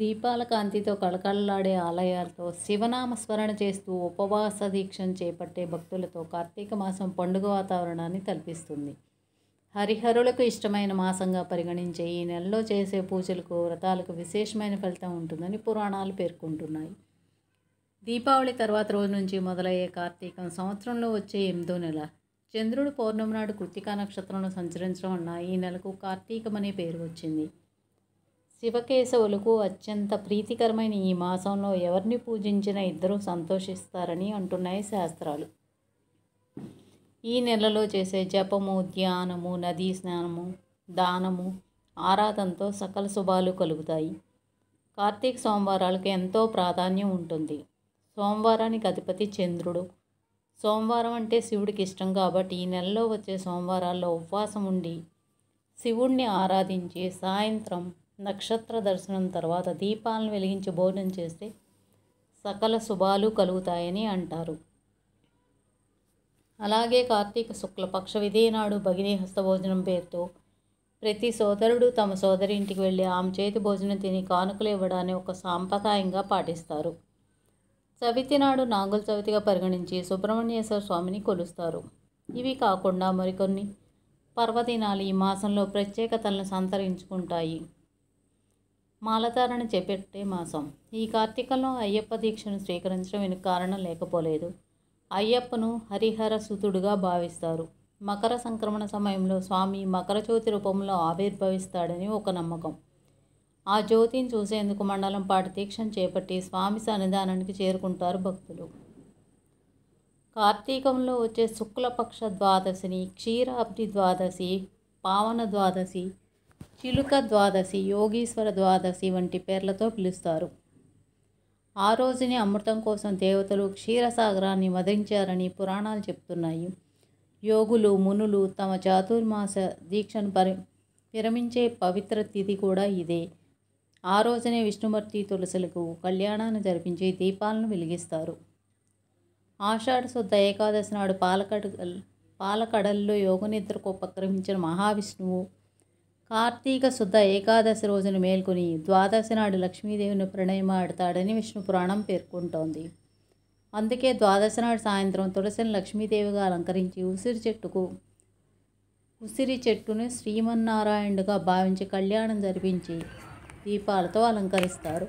దీపాల కాంతితో కళకళలాడే ఆలయాలతో శివనామస్మరణ చేస్తూ ఉపవాస దీక్షను చేపట్టే భక్తులతో కార్తీక మాసం పండుగ వాతావరణాన్ని కల్పిస్తుంది హరిహరులకు ఇష్టమైన మాసంగా పరిగణించే ఈ నెలలో చేసే పూజలకు వ్రతాలకు విశేషమైన ఫలితం ఉంటుందని పురాణాలు పేర్కొంటున్నాయి దీపావళి తర్వాత రోజు నుంచి మొదలయ్యే కార్తీకం సంవత్సరంలో వచ్చే ఎనిమిదో నెల చంద్రుడు పౌర్ణమి నాడు కృతికా నక్షత్రంలో సంచరించడం వలన ఈ నెలకు కార్తీకం అనే పేరు వచ్చింది శివకేశవులకు అత్యంత ప్రీతికరమైన ఈ మాసంలో ఎవరిని పూజించిన ఇద్దరూ సంతోషిస్తారని అంటున్నాయి శాస్త్రాలు ఈ నెలలో చేసే జపము ధ్యానము నదీ స్నానము దానము ఆరాధనతో సకల శుభాలు కలుగుతాయి కార్తీక సోమవారాలకు ఎంతో ప్రాధాన్యం ఉంటుంది సోమవారానికి అధిపతి చంద్రుడు సోమవారం అంటే శివుడికి ఇష్టం కాబట్టి ఈ నెలలో వచ్చే సోమవారాల్లో ఉపవాసం ఉండి శివుణ్ణి ఆరాధించి సాయంత్రం నక్షత్ర దర్శనం తర్వాత దీపాలను వెలిగించి భోజనం చేస్తే సకల శుభాలు కలుగుతాయని అంటారు అలాగే కార్తీక శుక్లపక్ష విదేనాడు భగిని హస్తభోజనం పేరుతో ప్రతి సోదరుడు తమ సోదరి ఇంటికి వెళ్ళి ఆమె చేతి భోజనం తిని కానుకలు ఇవ్వడాన్ని ఒక సాంప్రదాయంగా పాటిస్తారు చవితి నాడు నాగుల చవితిగా పరిగణించి సుబ్రహ్మణ్యేశ్వర స్వామిని కొలుస్తారు ఇవి కాకుండా మరికొన్ని పర్వదినాలు ఈ మాసంలో ప్రత్యేకతలను సంతరించుకుంటాయి మాలతారని చెప్పేటే మాసం ఈ కార్తీకంలో అయ్యప్ప దీక్షను స్వీకరించడం వెనుక కారణం లేకపోలేదు అయ్యప్పను హరిహర సుతుడుగా భావిస్తారు మకర సంక్రమణ సమయంలో స్వామి మకర జ్యోతి రూపంలో ఆవిర్భవిస్తాడని ఒక నమ్మకం ఆ జ్యోతిని చూసేందుకు మండలం పాటి దీక్షను చేపట్టి స్వామి సన్నిధానానికి చేరుకుంటారు భక్తులు కార్తీకంలో వచ్చే శుక్లపక్ష ద్వాదశిని క్షీరాబ్ది ద్వాదశి పావన ద్వాదశి చిలుక ద్వాదశి యోగీశ్వర ద్వాదశి వంటి పేర్లతో పిలుస్తారు ఆ రోజునే అమృతం కోసం దేవతలు క్షీరసాగరాన్ని వధించారని పురాణాలు చెప్తున్నాయి యోగులు మునులు తమ చాతుర్మాస దీక్షను పరి విరమించే పవిత్ర తిథి కూడా ఇదే ఆ రోజునే విష్ణుమూర్తి తులసులకు కళ్యాణాన్ని జరిపించి దీపాలను వెలిగిస్తారు ఆషాఢ శుద్ధ ఏకాదశి నాడు పాలకడ పాలకడల్లో యోగనిద్రకు ఉపక్రమించిన మహావిష్ణువు కార్తీక శుద్ధ ఏకాదశి రోజును మేల్కొని ద్వాదశి నాడు లక్ష్మీదేవిని ప్రణయమాడతాడని విష్ణు పురాణం పేర్కొంటోంది అందుకే ద్వాదశి నాడు సాయంత్రం తులసిని లక్ష్మీదేవిగా అలంకరించి ఉసిరి చెట్టుకు ఉసిరి చెట్టును శ్రీమన్నారాయణుడిగా భావించి కళ్యాణం జరిపించి దీపాలతో అలంకరిస్తారు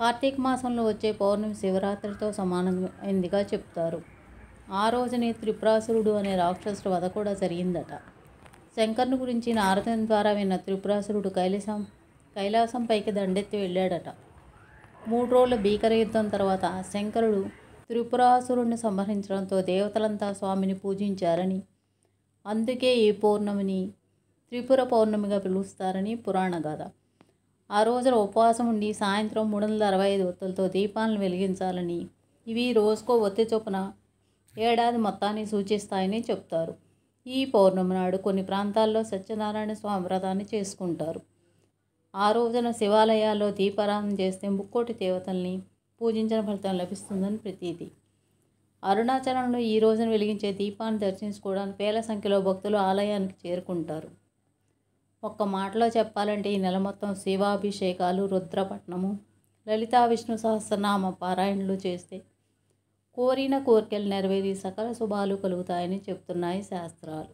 కార్తీక మాసంలో వచ్చే పౌర్ణమి శివరాత్రితో సమానమైందిగా చెప్తారు ఆ రోజునే త్రిపురాసురుడు అనే రాక్షసుడు వధ కూడా జరిగిందట శంకర్ను గురించి నారదం ద్వారా విన్న త్రిపురాసురుడు కైలాసం కైలాసం పైకి దండెత్తి వెళ్ళాడట మూడు రోజుల భీకర యుద్ధం తర్వాత శంకరుడు త్రిపురాసురుణ్ణి సంహరించడంతో దేవతలంతా స్వామిని పూజించారని అందుకే ఈ పౌర్ణమిని త్రిపుర పౌర్ణమిగా పిలుస్తారని పురాణ గాథ ఆ రోజున ఉపవాసం ఉండి సాయంత్రం మూడు వందల అరవై ఐదు ఒత్తులతో దీపాలను వెలిగించాలని ఇవి రోజుకో ఒత్తి చొప్పున ఏడాది మొత్తాన్ని సూచిస్తాయని చెప్తారు ఈ పౌర్ణమి నాడు కొన్ని ప్రాంతాల్లో సత్యనారాయణ స్వామి వ్రతాన్ని చేసుకుంటారు ఆ రోజున శివాలయాల్లో దీపారాధన చేస్తే ముక్కోటి దేవతల్ని పూజించిన ఫలితం లభిస్తుందని ప్రతీది అరుణాచలంలో ఈ రోజున వెలిగించే దీపాన్ని దర్శించుకోవడానికి వేల సంఖ్యలో భక్తులు ఆలయానికి చేరుకుంటారు ఒక్క మాటలో చెప్పాలంటే ఈ నెల మొత్తం శివాభిషేకాలు రుద్రపట్నము లలితా విష్ణు సహస్రనామ పారాయణలు చేస్తే కోరిన కోరికలు నెరవేరి సకల శుభాలు కలుగుతాయని చెప్తున్నాయి శాస్త్రాలు